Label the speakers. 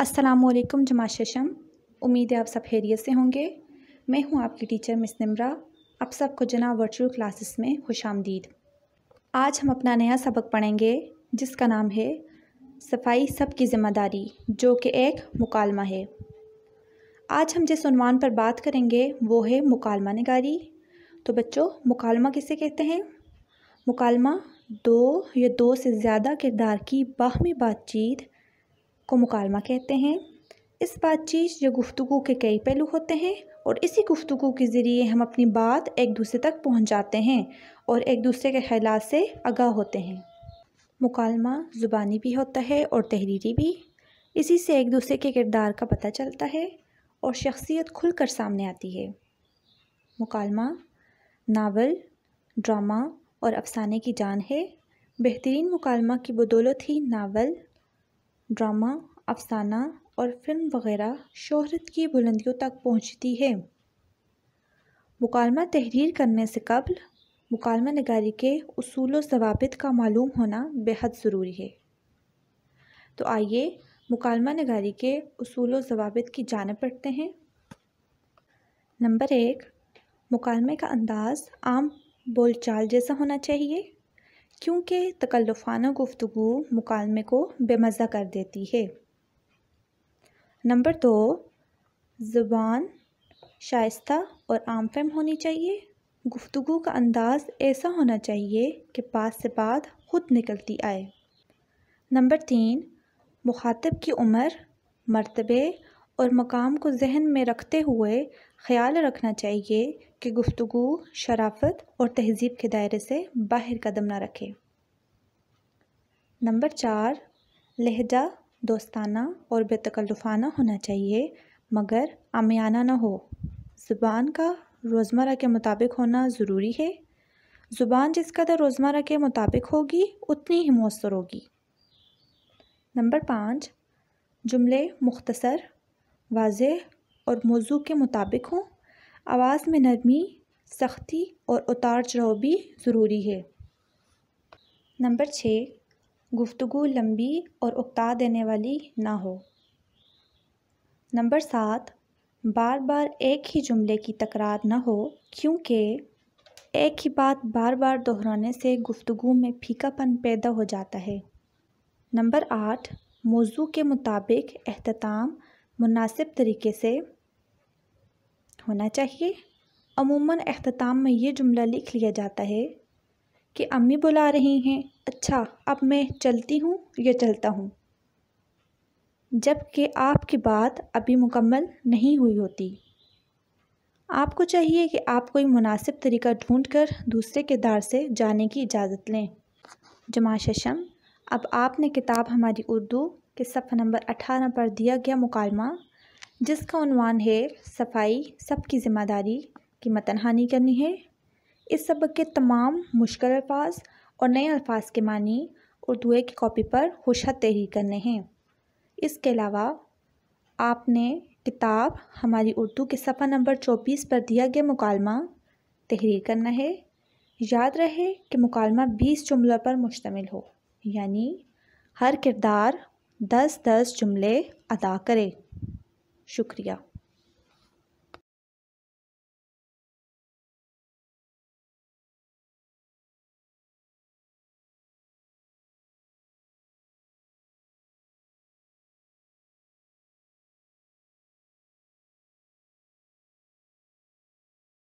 Speaker 1: असलकम जमा शशम उम्मीद है आप सब खैरियत से होंगे मैं हूं आपकी टीचर मिस निमरा आप सबको जना वर्चुअल क्लासेस में खुश आमदीद आज हम अपना नया सबक पढ़ेंगे जिसका नाम है सफाई सबकी ज़िम्मेदारी जो कि एक मुकालमा है आज हम जिस उनवान पर बात करेंगे वो है मुकालमा नगारी तो बच्चों मुकालमा किसे कहते हैं मुकालमा दो या दो से ज़्यादा किरदार की बाहमी बातचीत को मुकालमा कहते हैं इस बातचीत या गुफ्तु के कई पहलू होते हैं और इसी गुफ्तु के ज़रिए हम अपनी बात एक दूसरे तक पहुंचाते हैं और एक दूसरे के ख्याल से आगाह होते हैं मुकालमा ज़ुबानी भी होता है और तहरीरी भी इसी से एक दूसरे के किरदार का पता चलता है और शख्सियत खुल कर सामने आती है मुकालमा नावल ड्रामा और अफसाने की जान है बेहतरीन मुकालमा की बदौलत ही नावल ड्रामा अफसाना और फिल्म वगैरह शोहरत की बुलंदियों तक पहुँचती है मुकालमा तहरीर करने से कबल मुकालमा नगारी के असूल जवाबित का मालूम होना बेहद ज़रूरी है तो आइए मुकालमा नगारी के असूल जवाबित की जानब पढ़ते हैं नंबर एक मुकालमे का अंदाज़ आम बोलचाल जैसा होना चाहिए क्योंकि तकल्लुफाना गुफ्तु मुकालमे को बेमज़ा कर देती है नंबर दो ज़ुबान शाइस्ता और आम फैम होनी चाहिए गुफ्तु का अंदाज़ ऐसा होना चाहिए कि पास से बात खुद निकलती आए नंबर तीन मुखातब की उम्र मरतबे और मकाम को जहन में रखते हुए ख्याल रखना चाहिए कि गुफ्तु शराफत और तहजीब के दायरे से बाहर कदम ना रखे नंबर चार लहजा दोस्ताना और बेतकल्लुफाना होना चाहिए मगर आमियाना ना हो ज़ुबान का रोज़मर्रा के मुताबिक होना ज़रूरी है ज़ुबान जिस कदर रोज़मर्रा के मुताबिक होगी उतनी ही मौसर होगी नंबर पाँच जुमले मुख्तसर वाज और मौजू के मुताबिक हों आवाज़ में नरमी सख्ती और उतार चढ़ाव भी ज़रूरी है नंबर छः गुफ्तु लंबी और उकता देने वाली ना हो नंबर सात बार बार एक ही जुमले की तकरार ना हो क्योंकि एक ही बात बार बार दोहराने से गुफ्तु में फीकापन पैदा हो जाता है नंबर आठ मौजू के मुताबिक अहताम मुनासिब तरीके से होना चाहिए अमूमन अख्ताम में ये जुमला लिख लिया जाता है कि अम्मी बुला रही हैं अच्छा अब मैं चलती हूँ या चलता हूँ जबकि आपकी बात अभी मुकम्मल नहीं हुई होती आपको चाहिए कि आप कोई मुनासिब तरीका ढूंढकर दूसरे किरदार से जाने की इजाज़त लें जमा शशम अब आपने किताब हमारी उर्दू के सफ़ा नंबर अठारह पर दिया गया मुकालमा जिसका है सफाई सबकी ज़िम्मेदारी की मतनहानी करनी है इस सबक के तमाम मुश्किल अल्फाज और नए अल्फाज के मानी उर्दू की कॉपी पर खुशहत तहरीर करने हैं इसके अलावा आपने किताब हमारी उर्दू के सफ़ा नंबर चौबीस पर दिया गया मुकालमा तहरीर करना है याद रहे कि मुकालमा बीस जुमलों पर मुश्तमिल हो यानी हर किरदार दस दस जुमले अदा करे शुक्रिया